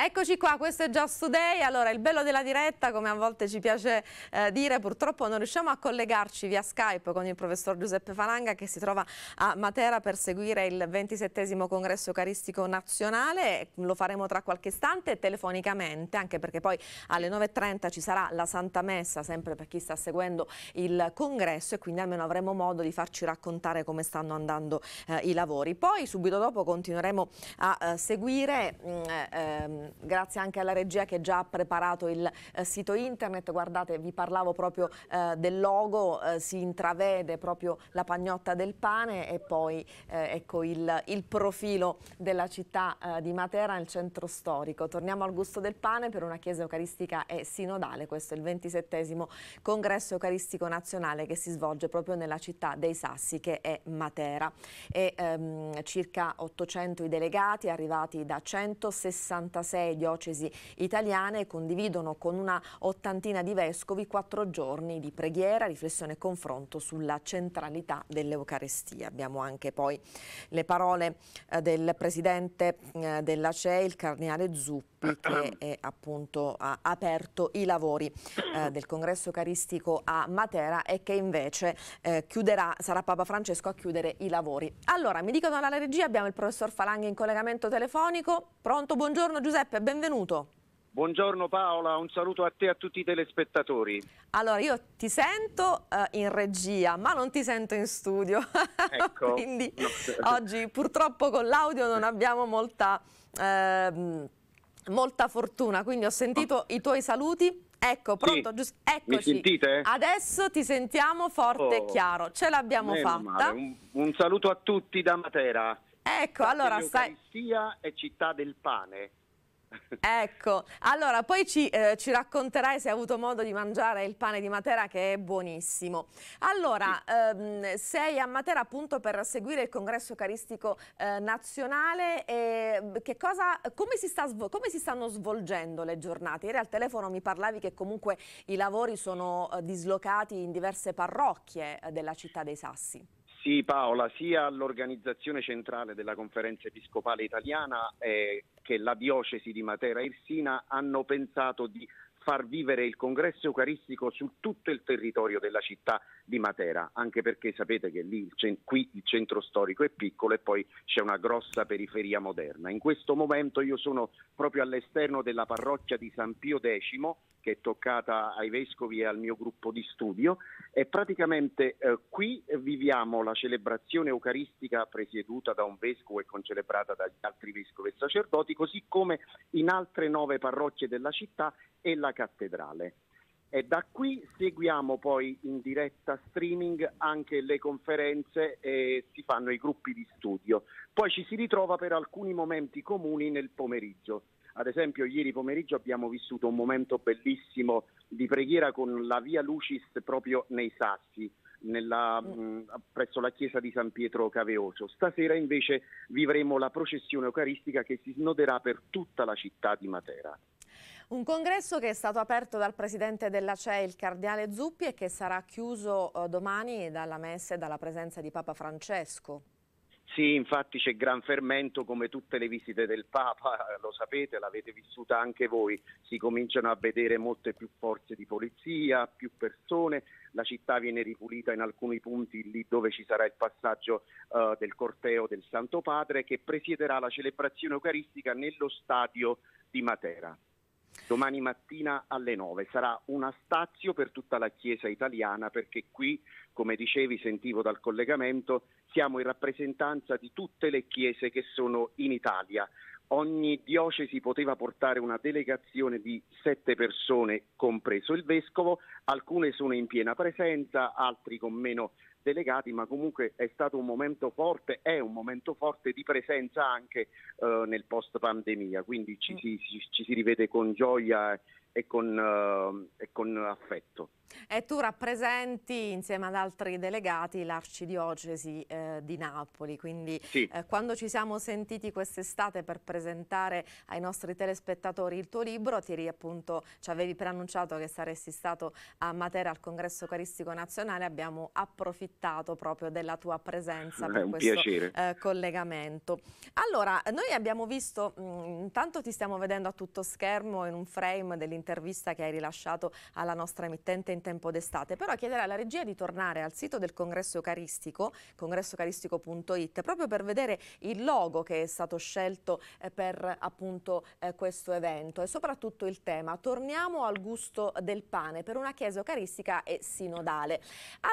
Eccoci qua, questo è Just Today, allora il bello della diretta come a volte ci piace eh, dire purtroppo non riusciamo a collegarci via Skype con il professor Giuseppe Falanga che si trova a Matera per seguire il 27 congresso eucaristico nazionale, lo faremo tra qualche istante telefonicamente anche perché poi alle 9.30 ci sarà la Santa Messa sempre per chi sta seguendo il congresso e quindi almeno avremo modo di farci raccontare come stanno andando eh, i lavori. Poi subito dopo continueremo a eh, seguire mm, eh, ehm, grazie anche alla regia che già ha preparato il eh, sito internet, guardate vi parlavo proprio eh, del logo, eh, si intravede proprio la pagnotta del pane e poi ecco il, il, profilo della città di Matera nel centro storico. Torniamo al gusto del pane per una chiesa eucaristica e sinodale, questo è il 27 congresso eucaristico nazionale che si svolge proprio nella città dei Sassi che è Matera. E, ehm, circa 800 i delegati arrivati da 166 sei diocesi italiane condividono con una ottantina di vescovi quattro giorni di preghiera, riflessione e confronto sulla centralità dell'Eucarestia. Abbiamo anche poi le parole eh, del presidente eh, della CEI, il cardinale Zuppi, che ehm. è appunto ha aperto i lavori eh, del congresso eucaristico a Matera e che invece eh, chiuderà, sarà Papa Francesco a chiudere i lavori. Allora, mi dicono dalla regia, abbiamo il professor Falanghi in collegamento telefonico. Pronto, buongiorno Giuseppe, benvenuto. Buongiorno Paola, un saluto a te e a tutti i telespettatori. Allora, io ti sento eh, in regia, ma non ti sento in studio. Ecco. Quindi no. oggi purtroppo con l'audio non abbiamo molta... Eh, molta fortuna, quindi ho sentito i tuoi saluti. Ecco, pronto, sì. giusto? Eccoci. Mi sentite? Adesso ti sentiamo forte oh. e chiaro, ce l'abbiamo fatta. Un, un, saluto a tutti da Matera. Ecco, città allora stai... è città del pane. Ecco, allora poi ci, eh, ci, racconterai se hai avuto modo di mangiare il pane di Matera che è buonissimo. Allora, ehm, sei a Matera appunto per seguire il congresso eucaristico eh, nazionale mm, cosa, come, si sta, come, si stanno svolgendo le giornate? Ieri al telefono mi parlavi che comunque i lavori sono eh, dislocati in diverse parrocchie eh, della città dei Sassi. Sì Paola, sia l'organizzazione centrale della conferenza episcopale italiana eh, che la diocesi di Matera Irsina hanno pensato di far vivere il congresso eucaristico su tutto il territorio della città di Matera, anche perché sapete che lì, qui il centro storico è piccolo e poi c'è una grossa periferia moderna. In questo momento io sono proprio all'esterno della parrocchia di San Pio X, che è toccata ai vescovi e al mio gruppo di studio, e praticamente eh, qui viviamo la celebrazione eucaristica presieduta da un vescovo e concelebrata dagli altri vescovi e sacerdoti, così come in altre nove parrocchie della città e la cattedrale. E da qui seguiamo poi in diretta streaming anche le conferenze e si fanno i gruppi di studio. Poi ci si ritrova per alcuni momenti comuni nel pomeriggio. Ad esempio, ieri pomeriggio abbiamo vissuto un momento bellissimo di preghiera con la Via Lucis proprio nei Sassi, nella, mh, mm, presso la chiesa di San Pietro Caveoso. Stasera invece vivremo la processione eucaristica che si snoderà per tutta la città di Matera. Un congresso che è stato aperto dal presidente della CEI, il cardinale Zuppi, e che sarà chiuso eh, domani dalla messa e dalla presenza di Papa Francesco. Sì, infatti c'è gran fermento come tutte le visite del Papa, eh, lo sapete, l'avete vissuta anche voi. Si cominciano a vedere molte più forze di polizia, più persone, la città viene ripulita in alcuni punti lì dove ci sarà il passaggio uh, del corteo del Santo Padre che presiederà la celebrazione eucaristica nello stadio di Matera domani mattina alle 9. Sarà una stazio per tutta la Chiesa italiana perché qui, come dicevi, sentivo dal collegamento, siamo in rappresentanza di tutte le chiese che sono in Italia. Ogni diocesi poteva portare una delegazione di sette persone, compreso il vescovo, alcune sono in piena presenza, altri con meno delegati, ma comunque è stato un momento forte, è un momento forte di presenza anche eh, nel post pandemia, quindi ci, ci, mm. ci si rivede con gioia e con, eh, e con affetto. E tu rappresenti insieme ad altri delegati l'Arcidiocesi eh, di Napoli, quindi sì. eh, quando ci siamo sentiti quest'estate per presentare ai nostri telespettatori il tuo libro, Thierry appunto ci avevi preannunciato che saresti stato a Matera al Congresso Eucaristico Nazionale, abbiamo approfittato proprio della tua presenza È per questo eh, collegamento. Allora, noi abbiamo visto, mh, mm, intanto ti stiamo vedendo a tutto schermo in un frame dell'interno un'intervista che hai rilasciato alla nostra emittente in tempo d'estate, però chiederai alla regia di tornare al sito del congresso eucaristico, congressoeucaristico.it, proprio per vedere il logo che è stato scelto eh, per appunto eh, questo evento e soprattutto il tema. Torniamo al gusto del pane per una chiesa eucaristica e sinodale.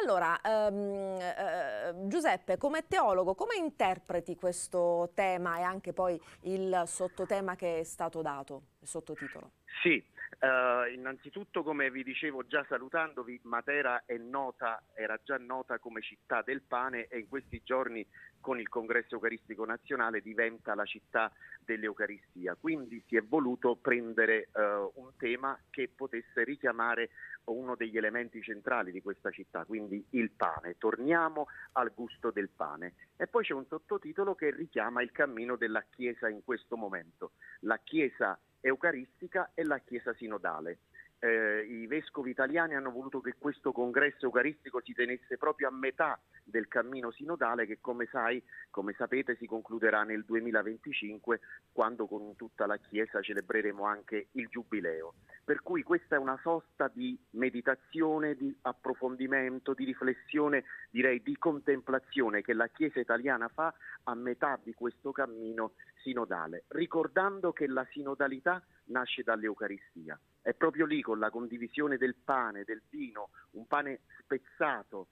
Allora, ehm, eh, Giuseppe, come teologo, come interpreti questo tema e anche poi il sottotema che è stato dato? sottotitolo. Sì, eh, innanzitutto come vi dicevo già salutandovi, Matera è nota, era già nota come città del pane e in questi giorni con il Congresso Eucaristico Nazionale diventa la città dell'Eucaristia. Quindi si è voluto prendere eh, un tema che potesse richiamare uno degli elementi centrali di questa città, quindi il pane. Torniamo al gusto del pane. E poi c'è un sottotitolo che richiama il cammino della Chiesa in questo momento. La Chiesa eucaristica e la Chiesa sinodale eh, i vescovi italiani hanno voluto che questo congresso eucaristico si tenesse proprio a metà del cammino sinodale che come, sai, come sapete si concluderà nel 2025 quando con tutta la Chiesa celebreremo anche il Giubileo. Per cui questa è una sosta di meditazione, di approfondimento, di riflessione, direi di contemplazione che la Chiesa italiana fa a metà di questo cammino sinodale, ricordando che la sinodalità nasce dall'Eucaristia. È proprio lì con la condivisione del pane, del vino, un pane spezzato,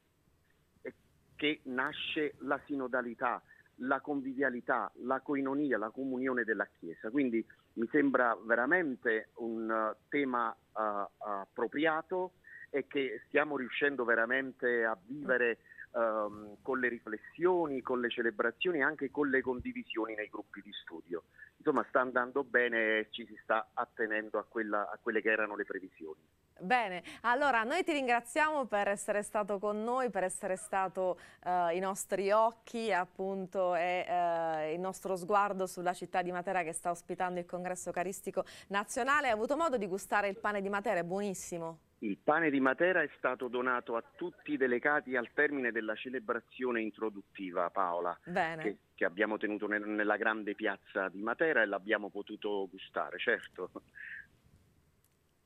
che nasce la sinodalità, la convivialità, la coinonia, la comunione della Chiesa. Quindi mi sembra veramente un eh, tema uh, appropriato e che stiamo riuscendo veramente a vivere ehm, con le riflessioni, con le celebrazioni e anche con le condivisioni nei gruppi di studio. Insomma, sta andando bene e ci si sta attenendo a, quella, a quelle che erano le previsioni. Bene, allora noi ti ringraziamo per essere stato con noi, per essere stato eh, ai nostri occhi appunto e eh, il nostro sguardo sulla città di Matera che sta ospitando il congresso eucaristico nazionale. Hai avuto modo di gustare il pane di Matera, è buonissimo. Il pane di Matera è stato donato a tutti i delegati al termine della celebrazione introduttiva, Paola, che, che, abbiamo tenuto nel, nella grande piazza di Matera e l'abbiamo potuto gustare, certo.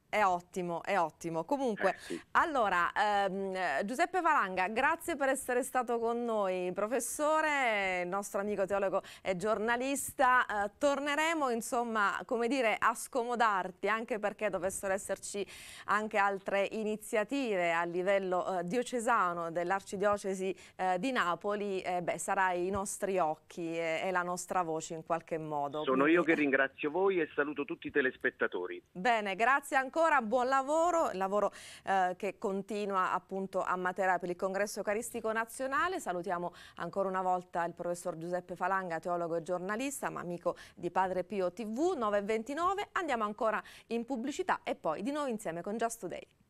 È ottimo, è ottimo. Comunque, eh, sì. allora, ehm, Giuseppe Valanga, grazie per essere stato con noi. Professore, il nostro amico teologo e giornalista, eh, torneremo, insomma, come dire, a scomodarti, anche perché dovessero esserci anche altre iniziative a livello eh, diocesano dell'Arcidiocesi eh, di Napoli, beh, sarai i nostri occhi e, e, la nostra voce in qualche modo. Sono Quindi, io che ringrazio voi e saluto tutti i telespettatori. Bene, grazie ancora ancora, buon lavoro, lavoro eh, che continua appunto a Matera per il Congresso Eucaristico Nazionale. Salutiamo ancora una volta il professor Giuseppe Falanga, teologo e giornalista, ma amico di Padre Pio TV, 9.29. Andiamo ancora in pubblicità e poi di nuovo insieme con Just Today.